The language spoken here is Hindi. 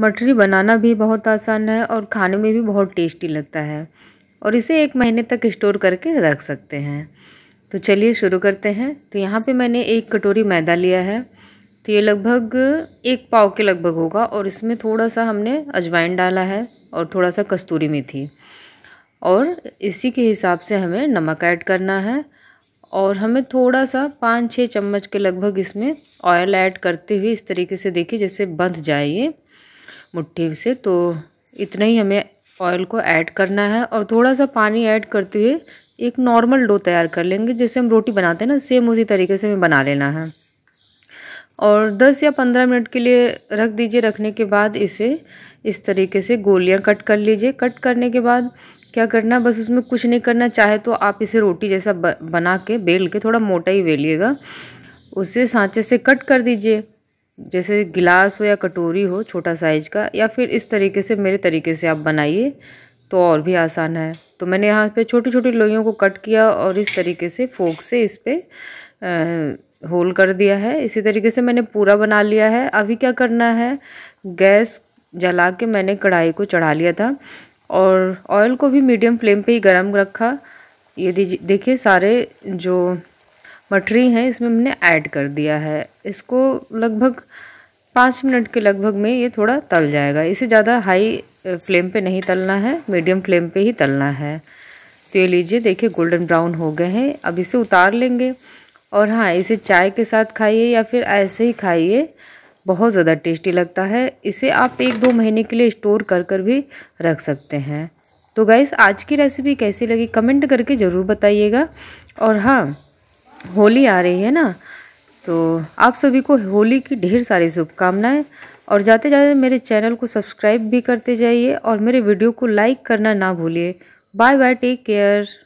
मठरी बनाना भी बहुत आसान है और खाने में भी बहुत टेस्टी लगता है और इसे एक महीने तक स्टोर करके रख सकते हैं तो चलिए शुरू करते हैं तो यहाँ पे मैंने एक कटोरी मैदा लिया है तो ये लगभग एक पाव के लगभग होगा और इसमें थोड़ा सा हमने अजवाइन डाला है और थोड़ा सा कस्तूरी मेथी और इसी के हिसाब से हमें नमक ऐड करना है और हमें थोड़ा सा पाँच छः चम्मच के लगभग इसमें ऑयल ऐड करते हुए इस तरीके से देखिए जैसे बंध जाए ये मुट्ठी से तो इतना ही हमें ऑयल को ऐड करना है और थोड़ा सा पानी ऐड करते हुए एक नॉर्मल डो तैयार कर लेंगे जैसे हम रोटी बनाते हैं ना सेम उसी तरीके से हमें बना लेना है और 10 या 15 मिनट के लिए रख दीजिए रखने के बाद इसे इस तरीके से गोलियां कट कर लीजिए कट करने के बाद क्या करना बस उसमें कुछ नहीं करना चाहे तो आप इसे रोटी जैसा बना के बेल के थोड़ा मोटा ही बेलिएगा उसे सांचे से कट कर दीजिए जैसे गिलास हो या कटोरी हो छोटा साइज़ का या फिर इस तरीके से मेरे तरीके से आप बनाइए तो और भी आसान है तो मैंने यहाँ पे छोटी छोटी लोइयों को कट किया और इस तरीके से फोक से इस पर होल कर दिया है इसी तरीके से मैंने पूरा बना लिया है अभी क्या करना है गैस जला के मैंने कढ़ाई को चढ़ा लिया था और ऑयल को भी मीडियम फ्लेम पे ही गरम रखा ये देखिए सारे जो मठरी है इसमें हमने ऐड कर दिया है इसको लगभग पाँच मिनट के लगभग में ये थोड़ा तल जाएगा इसे ज़्यादा हाई फ्लेम पे नहीं तलना है मीडियम फ्लेम पे ही तलना है तो ये लीजिए देखिए गोल्डन ब्राउन हो गए हैं अब इसे उतार लेंगे और हाँ इसे चाय के साथ खाइए या फिर ऐसे ही खाइए बहुत ज़्यादा टेस्टी लगता है इसे आप एक दो महीने के लिए स्टोर कर कर भी रख सकते हैं तो गैस आज की रेसिपी कैसी लगी कमेंट करके ज़रूर बताइएगा और हाँ होली आ रही है ना तो आप सभी को होली की ढेर सारी शुभकामनाएं और जाते जाते मेरे चैनल को सब्सक्राइब भी करते जाइए और मेरे वीडियो को लाइक करना ना भूलिए बाय बाय टेक केयर